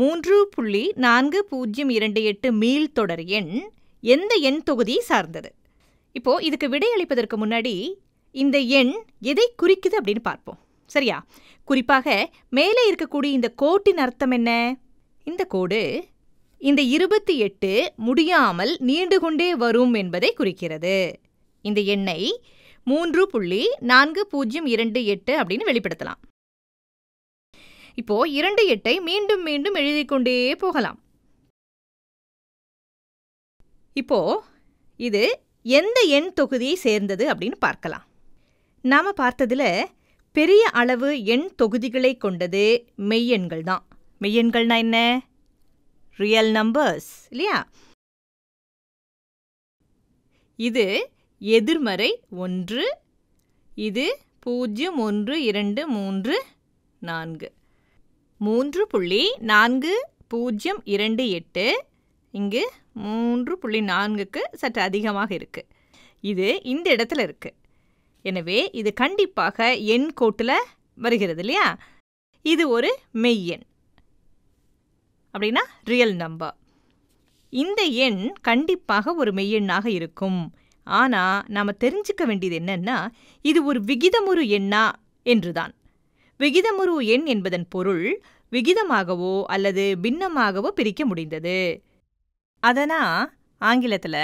மூன்று புள்ளி நான்கு பூஜ்ஜியம் இரண்டு எட்டு மீள் தொடர் எண் எந்த எண் தொகுதியை சார்ந்தது இப்போது இதுக்கு விடையளிப்பதற்கு முன்னாடி இந்த எண் எதை குறிக்குது அப்படின்னு பார்ப்போம் சரியா குறிப்பாக மேலே இருக்கக்கூடிய இந்த கோட்டின் அர்த்தம் என்ன இந்த கோடு இந்த இருபத்தி எட்டு முடியாமல் நீண்டு கொண்டே வரும் என்பதை குறிக்கிறது இந்த எண்ணை மூன்று புள்ளி நான்கு பூஜ்ஜியம் இரண்டு எட்டு அப்படின்னு வெளிப்படுத்தலாம் இப்போ இரண்டு எட்டை மீண்டும் மீண்டும் எழுதி கொண்டே போகலாம் இப்போ இது எந்த எண் தொகுதியை சேர்ந்தது அப்படின்னு பார்க்கலாம் நாம் பார்த்ததில் பெரிய அளவு எண் தொகுதிகளை கொண்டது மெய்யெண்கள் தான் மெய்யெண்கள்னா என்ன ரியல் நம்பர்ஸ் இல்லையா இது எதிர்மறை ஒன்று இது பூஜ்ஜியம் ஒன்று இரண்டு மூன்று நான்கு மூன்று புள்ளி நான்கு பூஜ்ஜியம் இரண்டு எட்டு இங்கு மூன்று புள்ளி நான்குக்கு சற்று அதிகமாக இருக்குது இது இந்த இடத்துல இருக்குது எனவே இது கண்டிப்பாக எண் கோட்டில் வருகிறது இல்லையா இது ஒரு மெய்யெண் அப்படின்னா ரியல் நம்பர் இந்த எண் கண்டிப்பாக ஒரு மெய்யெண்ணாக இருக்கும் ஆனால் நாம் தெரிஞ்சுக்க வேண்டியது என்னென்னா இது ஒரு விகிதமுறு எண்ணா என்றுதான் விகிதமுறு எண் என்பதன் பொருள் விகிதமாகவோ அல்லது பின்னமாகவோ பிரிக்க முடிந்தது அதனா ஆங்கிலத்தில்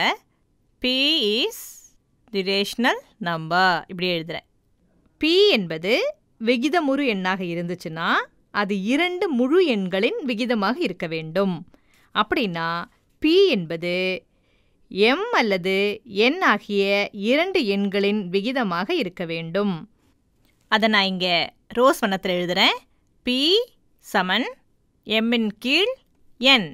P is the rational number இப்படி எழுதுகிறேன் பி என்பது விகிதமுறு எண்ணாக இருந்துச்சுன்னா அது இரண்டு முழு எண்களின் விகிதமாக இருக்க வேண்டும் அப்படின்னா பி என்பது எம் அல்லது என் ஆகிய இரண்டு எண்களின் விகிதமாக இருக்க வேண்டும் அதை நான் இங்கே ரோஸ் வண்ணத்தில் எழுதுகிறேன் பி சமன் எம்மின் கீழ் என்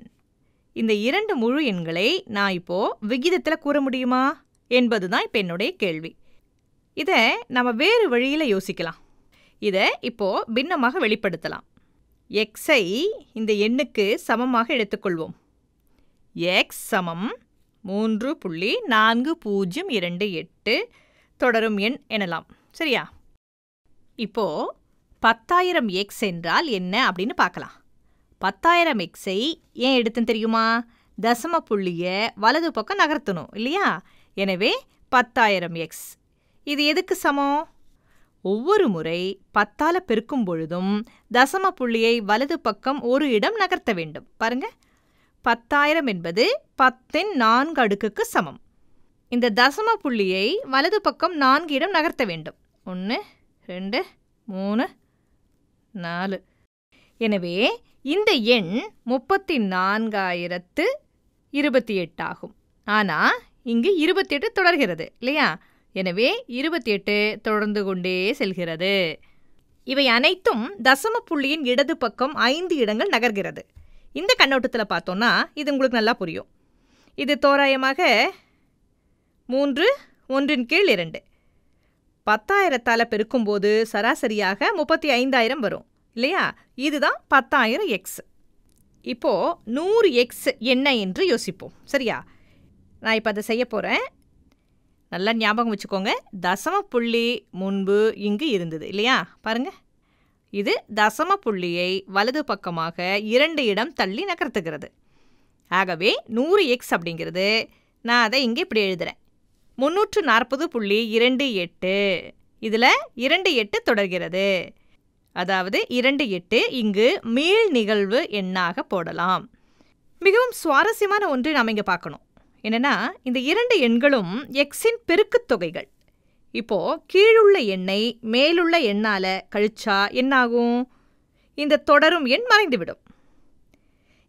இந்த இரண்டு முழு எண்களை நான் இப்போது விகிதத்தில் கூற முடியுமா என்பது தான் இப்போ என்னுடைய கேள்வி இதை நம்ம வேறு வழியில் யோசிக்கலாம் இதை இப்போது பின்னமாக வெளிப்படுத்தலாம் எக்ஸை இந்த எண்ணுக்கு சமமாக எடுத்துக்கொள்வோம் எக்ஸ் சமம் மூன்று புள்ளி நான்கு பூஜ்ஜியம் இரண்டு எட்டு தொடரும் எண் எனலாம் சரியா இப்போது பத்தாயிரம் எக்ஸ் என்றால் என்ன அப்படின்னு பார்க்கலாம் பத்தாயிரம் எக்ஸை ஏன் எடுத்துன்னு தெரியுமா தசம புள்ளியை வலது பக்கம் நகர்த்தணும் இல்லையா எனவே பத்தாயிரம் எக்ஸ் இது எதுக்கு சமம் ஒவ்வொரு முறை பத்தால் பெருக்கும் பொழுதும் தசம புள்ளியை வலது பக்கம் ஒரு இடம் நகர்த்த வேண்டும் பாருங்க பத்தாயிரம் என்பது பத்தின் நான்கு அடுக்குக்கு சமம் இந்த தசம புள்ளியை வலது பக்கம் நான்கு இடம் நகர்த்த வேண்டும் ஒன்று ரெண்டு மூணு நாலு எனவே இந்த எண் முப்பத்தி நான்காயிரத்து இருபத்தி எட்டு ஆகும் ஆனால் இங்கு இருபத்தி எட்டு தொடர்கிறது இல்லையா எனவே இருபத்தி எட்டு தொடர்ந்து கொண்டே செல்கிறது இவை அனைத்தும் தசம புள்ளியின் இடது பக்கம் ஐந்து இடங்கள் நகர்கிறது இந்த கண்ணோட்டத்தில் பார்த்தோன்னா இது உங்களுக்கு நல்லா புரியும் இது தோராயமாக மூன்று ஒன்றின் கீழ் இரண்டு பத்தாயிரத்தால் பெருக்கும்போது சராசரியாக முப்பத்தி ஐந்தாயிரம் வரும் இல்லையா இதுதான் பத்தாயிரம் எக்ஸ் இப்போது நூறு எக்ஸ் என்ன என்று யோசிப்போம் சரியா நான் இப்போ அதை செய்ய போகிறேன் நல்லா ஞாபகம் வச்சுக்கோங்க தசம புள்ளி முன்பு இங்கு இருந்தது இல்லையா பாருங்கள் இது தசம புள்ளியை வலது பக்கமாக இரண்டு இடம் தள்ளி நகர்த்துகிறது ஆகவே நூறு எக்ஸ் அப்படிங்கிறது நான் அதை இங்கே இப்படி எழுதுகிறேன் முன்னூற்று நாற்பது புள்ளி இரண்டு எட்டு இதில் இரண்டு எட்டு தொடர்கிறது அதாவது இரண்டு எட்டு இங்கு மீள் நிகழ்வு எண்ணாக போடலாம் மிகவும் சுவாரஸ்யமான ஒன்று நாம் இங்கே பார்க்கணும் என்னென்னா இந்த இரண்டு எண்களும் எக்ஸின் பெருக்குத் தொகைகள் இப்போது கீழுள்ள எண்ணை மேலுள்ள எண்ணால் கழிச்சா என்னாகும் இந்த தொடரும் எண் மறைந்துவிடும்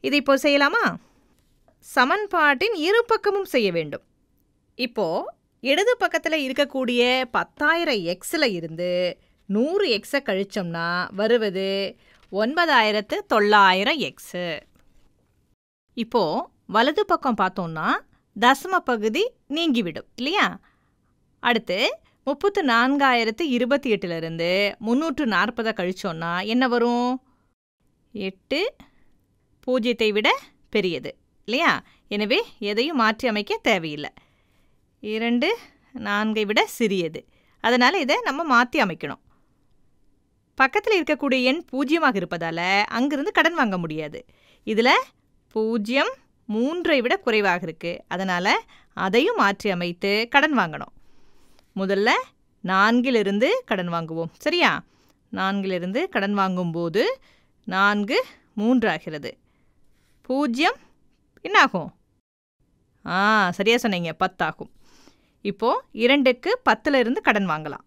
இதை இப்போ செய்யலாமா சமன்பாட்டின் இரு பக்கமும் செய்ய வேண்டும் இப்போது இடது பக்கத்தில் இருக்கக்கூடிய பத்தாயிரம் எக்ஸில் இருந்து நூறு எக்ஸை கழித்தோம்னா வருவது ஒன்பதாயிரத்து தொள்ளாயிரம் எக்ஸு இப்போது வலது பக்கம் பார்த்தோம்னா தசம பகுதி நீங்கிவிடும் இல்லையா அடுத்து முப்பத்து நான்காயிரத்து இருபத்தி எட்டுலேருந்து முந்நூற்று நாற்பதை கழிச்சோன்னா என்ன வரும் எட்டு பூஜ்ஜியத்தை விட பெரியது இல்லையா எனவே எதையும் மாற்றி அமைக்க தேவையில்லை இரண்டு நான்கை விட சிறியது அதனால் இதை நம்ம மாற்றி அமைக்கணும் பக்கத்தில் இருக்கக்கூடிய எண் பூஜ்ஜியமாக இருப்பதால் அங்கிருந்து கடன் வாங்க முடியாது இதில் பூஜ்ஜியம் மூன்றை விட குறைவாக இருக்குது அதனால் அதையும் மாற்றி அமைத்து கடன் வாங்கணும் முதல்ல நான்கிலிருந்து கடன் வாங்குவோம் சரியா நான்கிலிருந்து கடன் வாங்கும்போது நான்கு மூன்றாகிறது பூஜ்ஜியம் என்னாகும் ஆ சரியாக சொன்னீங்க பத்தாகும் இப்போது இரண்டுக்கு பத்துல இருந்து கடன் வாங்கலாம்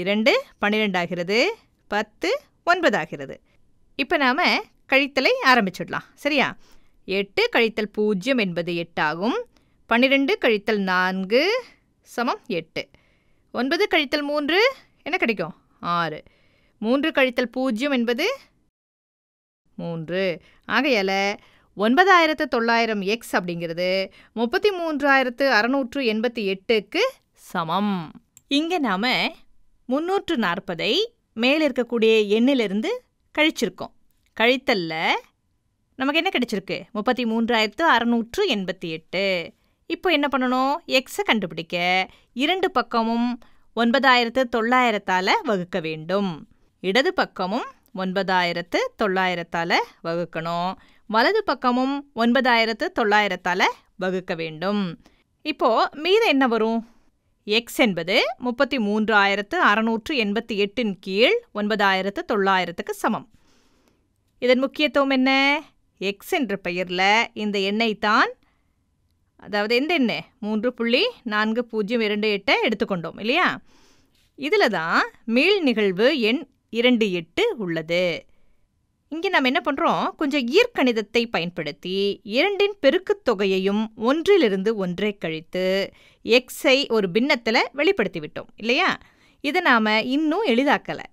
இரண்டு பன்னிரெண்டு ஆகிறது பத்து ஒன்பது ஆகிறது இப்போ நாம் கழித்தலை ஆரம்பிச்சிடலாம் சரியா எட்டு கழித்தல் பூஜ்ஜியம் என்பது எட்டாகும் பன்னிரெண்டு கழித்தல் நான்கு சமம் எட்டு ஒன்பது கழித்தல் மூன்று என்ன கிடைக்கும் ஆறு மூன்று கழித்தல் பூஜ்ஜியம் என்பது மூன்று ஆகையால் ஒன்பதாயிரத்து தொள்ளாயிரம் எக்ஸ் அப்படிங்கிறது முப்பத்தி மூன்றாயிரத்து அறநூற்று எண்பத்தி எட்டுக்கு சமம் இங்கே நாம் முந்நூற்று நாற்பதை மேலே இருக்கக்கூடிய எண்ணிலிருந்து கழிச்சிருக்கோம் கழித்தல்ல நமக்கு என்ன கிடைச்சிருக்கு முப்பத்தி மூன்றாயிரத்து அறநூற்று எண்பத்தி எட்டு இப்போ என்ன பண்ணணும் எக்ஸை கண்டுபிடிக்க இரண்டு பக்கமும் ஒன்பதாயிரத்து தொள்ளாயிரத்தால் வகுக்க வேண்டும் இடது பக்கமும் ஒன்பதாயிரத்து தொள்ளாயிரத்தால் வகுக்கணும் வலது பக்கமும் ஒன்பதாயிரத்து தொள்ளாயிரத்தால் வகுக்க வேண்டும் இப்போது மீது என்ன வரும் எக்ஸ் என்பது முப்பத்தி மூன்று ஆயிரத்து அறநூற்று எண்பத்தி எட்டின் கீழ் ஒன்பதாயிரத்து தொள்ளாயிரத்துக்கு சமம் இதன் முக்கியத்துவம் என்ன எக்ஸ் என்ற பெயரில் இந்த எண்ணை தான் அதாவது எந்த எண்ணெய் மூன்று புள்ளி நான்கு பூஜ்ஜியம் இரண்டு எட்டை எடுத்துக்கொண்டோம் இல்லையா இதில் தான் மீள் நிகழ்வு எண் இரண்டு எட்டு உள்ளது இங்கே நாம் என்ன பண்ணுறோம் கொஞ்சம் ஈர்க்கணிதத்தை பயன்படுத்தி இரண்டின் பெருக்குத் தொகையையும் ஒன்றிலிருந்து ஒன்றை கழித்து எக்ஸை ஒரு பின்னத்தில் வெளிப்படுத்தி விட்டோம் இல்லையா இதை நாம் இன்னும் எளிதாக்கலை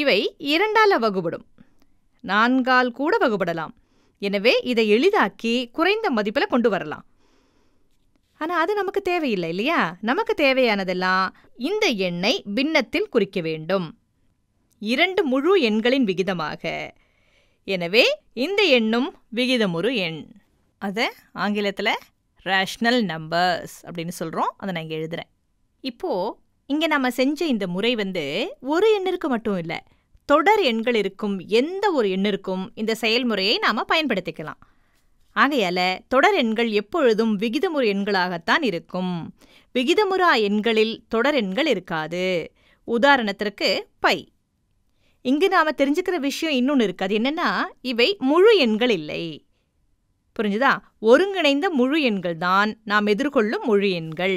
இவை இரண்டால் வகுபடும் நான்கால் கூட வகுபடலாம் எனவே இதை எளிதாக்கி குறைந்த மதிப்பில் கொண்டு வரலாம் ஆனால் அது நமக்கு தேவையில்லை இல்லையா நமக்கு தேவையானதெல்லாம் இந்த எண்ணை பின்னத்தில் குறிக்க வேண்டும் இரண்டு முழு எண்களின் விகிதமாக எனவே இந்த எண்ணும் விகிதமுறு எண் அதை ஆங்கிலத்தில் ரேஷ்னல் நம்பர்ஸ் அப்படின்னு சொல்கிறோம் அதை நான் இங்கே எழுதுகிறேன் இப்போது இங்கே நம்ம செஞ்ச இந்த முறை வந்து ஒரு எண்ணிற்கு மட்டும் இல்லை தொடர் எண்கள் இருக்கும் எந்த ஒரு எண்ணிற்கும் இந்த செயல்முறையை நாம் பயன்படுத்திக்கலாம் ஆகையால் தொடர் எண்கள் எப்பொழுதும் விகிதமுறு எண்களாகத்தான் இருக்கும் விகிதமுறா எண்களில் தொடர் எண்கள் இருக்காது உதாரணத்திற்கு பை இங்கு நாம தெரிஞ்சுக்கிற விஷயம் இன்னொன்று இருக்கு அது என்னென்னா இவை முழு எண்கள் இல்லை புரிஞ்சுதா ஒருங்கிணைந்த முழு எண்கள் தான் நாம் எதிர்கொள்ளும் முழு எண்கள்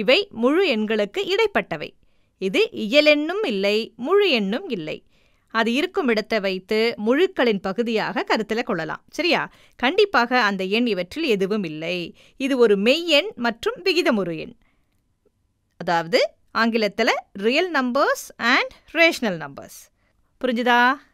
இவை முழு எண்களுக்கு இடைப்பட்டவை இது இயலெண்ணும் இல்லை முழு எண்ணும் இல்லை அது இருக்கும் இடத்தை வைத்து முழுக்களின் பகுதியாக கருத்தில் கொள்ளலாம் சரியா கண்டிப்பாக அந்த எண் இவற்றில் எதுவும் இல்லை இது ஒரு மெய்யெண் மற்றும் விகிதமுறு எண் அதாவது ஆங்கிலத்தில் real numbers and rational numbers புரிஞ்சுதா